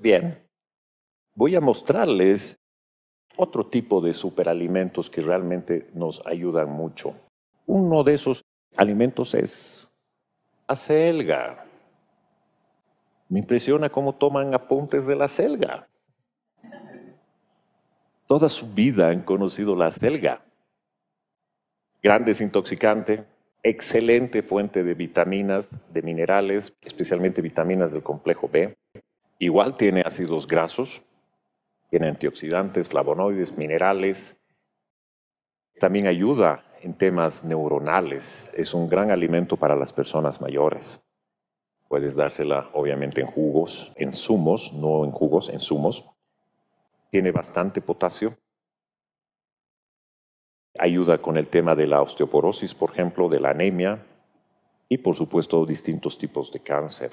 Bien, voy a mostrarles otro tipo de superalimentos que realmente nos ayudan mucho. Uno de esos alimentos es acelga. Me impresiona cómo toman apuntes de la acelga. Toda su vida han conocido la acelga. Gran desintoxicante, excelente fuente de vitaminas, de minerales, especialmente vitaminas del complejo B, Igual tiene ácidos grasos, tiene antioxidantes, flavonoides, minerales. También ayuda en temas neuronales. Es un gran alimento para las personas mayores. Puedes dársela obviamente en jugos, en zumos, no en jugos, en zumos. Tiene bastante potasio. Ayuda con el tema de la osteoporosis, por ejemplo, de la anemia y por supuesto distintos tipos de cáncer.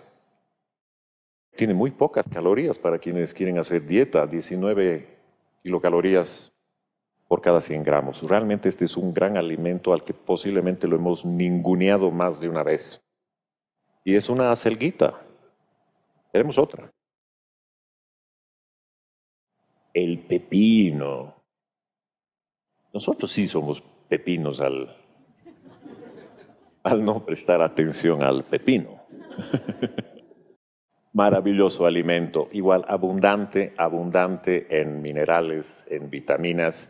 Tiene muy pocas calorías para quienes quieren hacer dieta, 19 kilocalorías por cada 100 gramos. Realmente este es un gran alimento al que posiblemente lo hemos ninguneado más de una vez. Y es una acelguita. Queremos otra. El pepino. Nosotros sí somos pepinos al, al no prestar atención al pepino. maravilloso alimento, igual abundante, abundante en minerales, en vitaminas.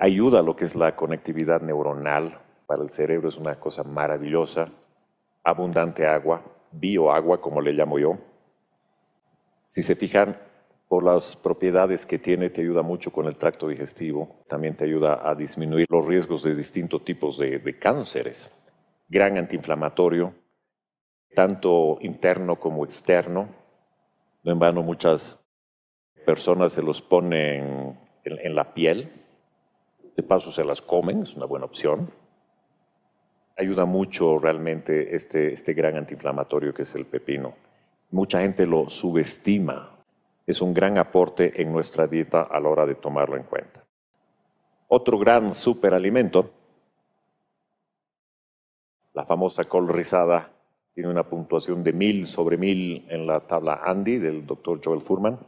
Ayuda a lo que es la conectividad neuronal para el cerebro, es una cosa maravillosa. Abundante agua, bioagua como le llamo yo. Si se fijan, por las propiedades que tiene, te ayuda mucho con el tracto digestivo, también te ayuda a disminuir los riesgos de distintos tipos de, cánceres. Gran antiinflamatorio, tanto interno como externo. No en vano muchas personas se los ponen en, la piel, de paso se las comen, es una buena opción. Ayuda mucho realmente este, este gran antiinflamatorio que es el pepino. Mucha gente lo subestima, es un gran aporte en nuestra dieta a la hora de tomarlo en cuenta. Otro gran superalimento, la famosa col rizada tiene una puntuación de mil sobre mil en la tabla Andy del doctor Joel Furman.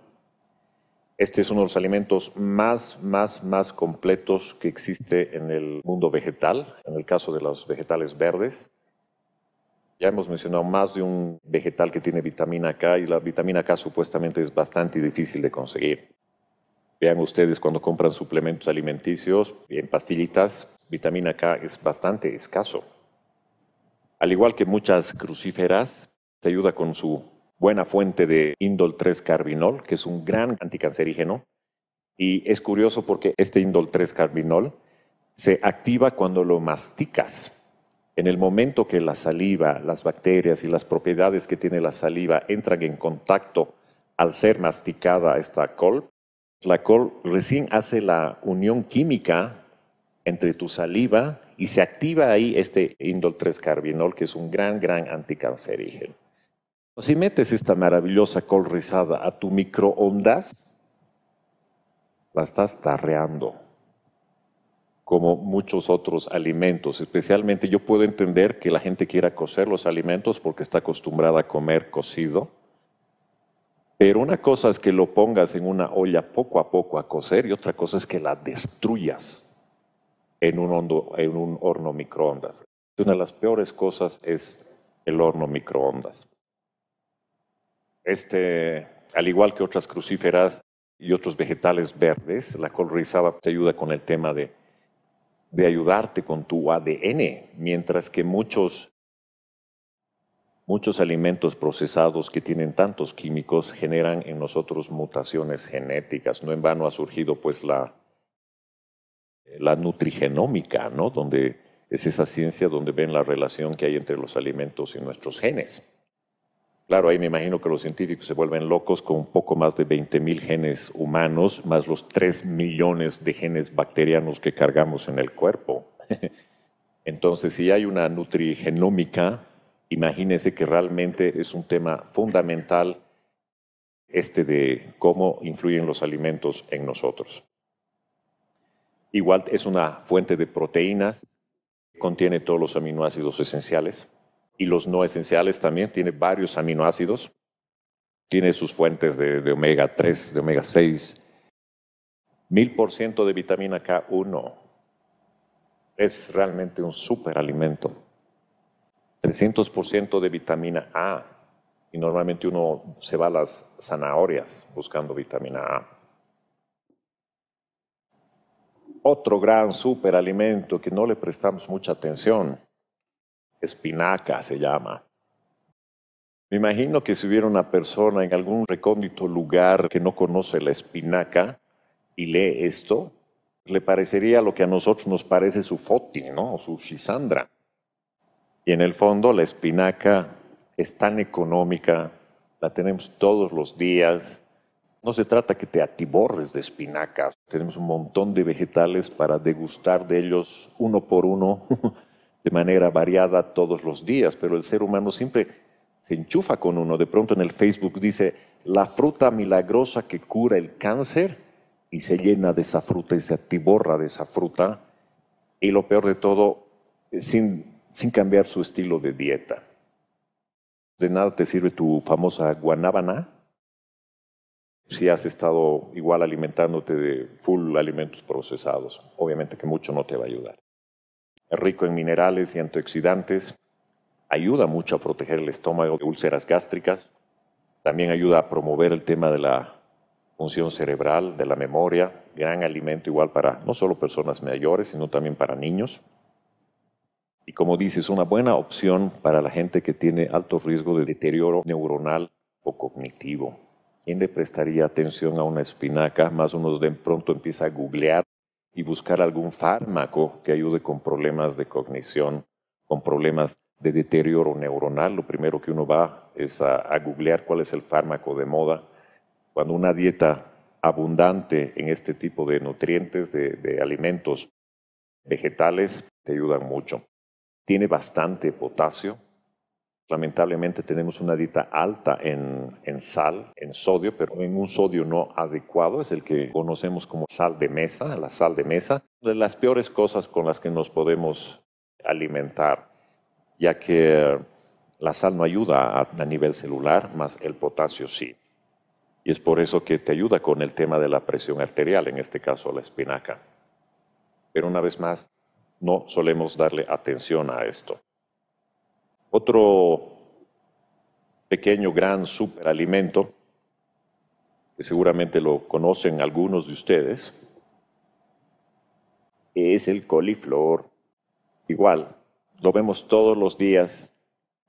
Este es uno de los alimentos más, más, más completos que existe en el mundo vegetal, en el caso de los vegetales verdes. Ya hemos mencionado más de un vegetal que tiene vitamina K y la vitamina K supuestamente es bastante difícil de conseguir. Vean ustedes cuando compran suplementos alimenticios, en pastillitas, vitamina K es bastante escaso. Al igual que muchas crucíferas, se ayuda con su buena fuente de indol 3 carbinol, que es un gran anticancerígeno. Y es curioso porque este indol 3 carbinol se activa cuando lo masticas. En el momento que la saliva, las bacterias y las propiedades que tiene la saliva entran en contacto al ser masticada esta col, la col recién hace la unión química entre tu saliva y se activa ahí este indol 3-carbinol, que es un gran, gran anticancerígeno. Pues, si metes esta maravillosa col rizada a tu microondas, la estás tarreando, como muchos otros alimentos. Especialmente yo puedo entender que la gente quiera cocer los alimentos porque está acostumbrada a comer cocido, pero una cosa es que lo pongas en una olla poco a poco a cocer y otra cosa es que la destruyas en un, hondo, en un horno microondas. Una de las peores cosas es el horno microondas. Este, al igual que otras crucíferas y otros vegetales verdes, la col rizaba te ayuda con el tema de, de ayudarte con tu ADN, mientras que muchos, muchos alimentos procesados que tienen tantos químicos generan en nosotros mutaciones genéticas. No en vano ha surgido pues la la nutrigenómica, ¿no? Donde es esa ciencia donde ven la relación que hay entre los alimentos y nuestros genes. Claro, ahí me imagino que los científicos se vuelven locos con un poco más de 20.000 genes humanos, más los 3 millones de genes bacterianos que cargamos en el cuerpo. Entonces, si hay una nutrigenómica, imagínense que realmente es un tema fundamental este de cómo influyen los alimentos en nosotros. Igual es una fuente de proteínas, contiene todos los aminoácidos esenciales y los no esenciales también, tiene varios aminoácidos, tiene sus fuentes de, omega 3, de omega 6, 1000% de vitamina K1. Es realmente un superalimento. 300% de vitamina A. Y normalmente uno se va a las zanahorias buscando vitamina A. otro gran superalimento que no le prestamos mucha atención. Espinaca se llama. Me imagino que si hubiera una persona en algún recóndito lugar que no conoce la espinaca y lee esto, le parecería lo que a nosotros nos parece su foti, ¿no? Su chisandra. Y en el fondo la espinaca es tan económica, la tenemos todos los días. No se trata que te atiborres de espinacas, tenemos un montón de vegetales para degustar de ellos uno por uno de manera variada todos los días, pero el ser humano siempre se enchufa con uno. De pronto en el Facebook dice, la fruta milagrosa que cura el cáncer y se llena de esa fruta y se atiborra de esa fruta. Y lo peor de todo, eh, sin, cambiar su estilo de dieta. De nada te sirve tu famosa guanábana si has estado igual alimentándote de full alimentos procesados. Obviamente que mucho no te va a ayudar. Es Rico en minerales y antioxidantes, ayuda mucho a proteger el estómago de úlceras gástricas, también ayuda a promover el tema de la función cerebral, de la memoria, gran alimento igual para no solo personas mayores, sino también para niños. Y como dices, una buena opción para la gente que tiene alto riesgo de deterioro neuronal o cognitivo. ¿Quién le prestaría atención a una espinaca? Más uno de pronto empieza a googlear y buscar algún fármaco que ayude con problemas de cognición, con problemas de deterioro neuronal. Lo primero que uno va es a, googlear cuál es el fármaco de moda. Cuando una dieta abundante en este tipo de nutrientes, de, de alimentos vegetales, te ayudan mucho. Tiene bastante potasio, Lamentablemente tenemos una dieta alta en, sal, en sodio, pero en un sodio no adecuado, es el que conocemos como sal de mesa, la sal de mesa, de las peores cosas con las que nos podemos alimentar, ya que la sal no ayuda a, a nivel celular, más el potasio sí. Y es por eso que te ayuda con el tema de la presión arterial, en este caso la espinaca. Pero una vez más, no solemos darle atención a esto. Otro pequeño, gran superalimento, que seguramente lo conocen algunos de ustedes, es el coliflor. Igual, lo vemos todos los días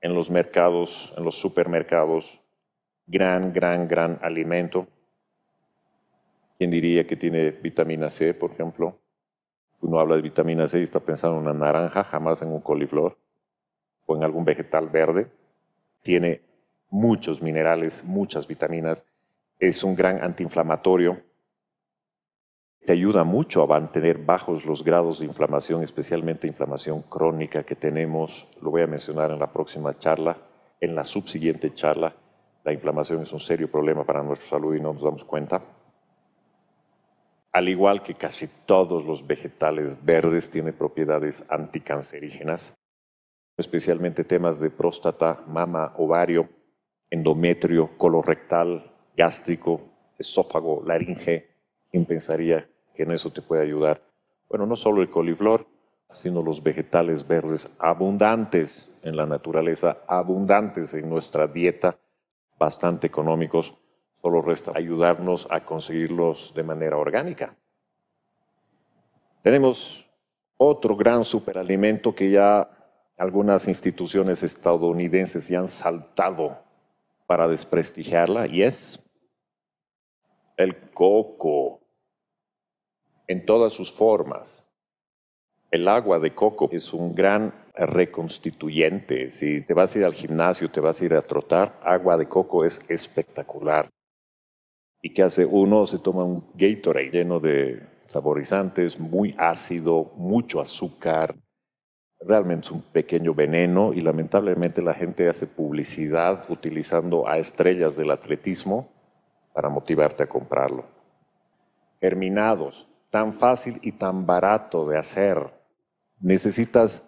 en los mercados, en los supermercados. Gran, gran, gran alimento. ¿Quién diría que tiene vitamina C, por ejemplo? Uno habla de vitamina C y está pensando en una naranja, jamás en un coliflor o en algún vegetal verde. Tiene muchos minerales, muchas vitaminas. Es un gran antiinflamatorio. Te ayuda mucho a mantener bajos los grados de inflamación, especialmente inflamación crónica que tenemos. Lo voy a mencionar en la próxima charla, en la subsiguiente charla. La inflamación es un serio problema para nuestra salud y no nos damos cuenta. Al igual que casi todos los vegetales verdes, tiene propiedades anticancerígenas especialmente temas de próstata, mama, ovario, endometrio, colorectal, gástrico, esófago, laringe. ¿Quién pensaría que en eso te puede ayudar? Bueno, no solo el coliflor, sino los vegetales verdes abundantes en la naturaleza, abundantes en nuestra dieta, bastante económicos. Solo resta ayudarnos a conseguirlos de manera orgánica. Tenemos otro gran superalimento que ya algunas instituciones estadounidenses se han saltado para desprestigiarla y es el coco en todas sus formas. El agua de coco es un gran reconstituyente. Si te vas a ir al gimnasio, te vas a ir a trotar, agua de coco es espectacular. Y qué hace uno se toma un Gatorade lleno de saborizantes, muy ácido, mucho azúcar, realmente es un pequeño veneno y lamentablemente la gente hace publicidad utilizando a estrellas del atletismo para motivarte a comprarlo. Germinados, tan fácil y tan barato de hacer. Necesitas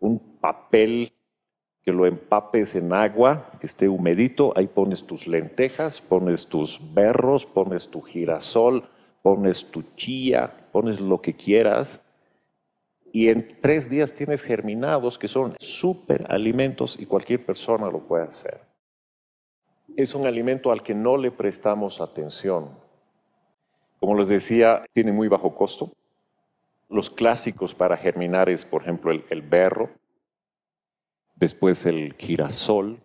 un papel que lo empapes en agua, que esté humedito, ahí pones tus lentejas, pones tus berros, pones tu girasol, pones tu chía, pones lo que quieras y en tres días tienes germinados que son súper alimentos y cualquier persona lo puede hacer. Es un alimento al que no le prestamos atención. Como les decía, tiene muy bajo costo. Los clásicos para germinar es, por ejemplo, el, el berro, después el girasol,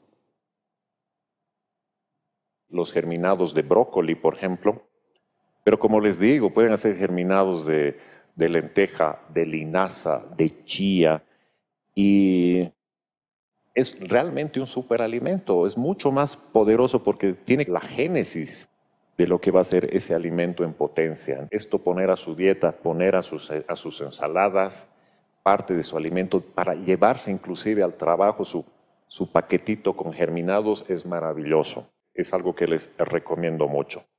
los germinados de brócoli, por ejemplo. Pero como les digo, pueden hacer germinados de de lenteja, de linaza, de chía y es realmente un superalimento, es mucho más poderoso porque tiene la génesis de lo que va a ser ese alimento en potencia. Esto poner a su dieta, poner a sus, ensaladas, parte de su alimento, para llevarse inclusive al trabajo su paquetito con germinados, es maravilloso. Es algo que les recomiendo mucho.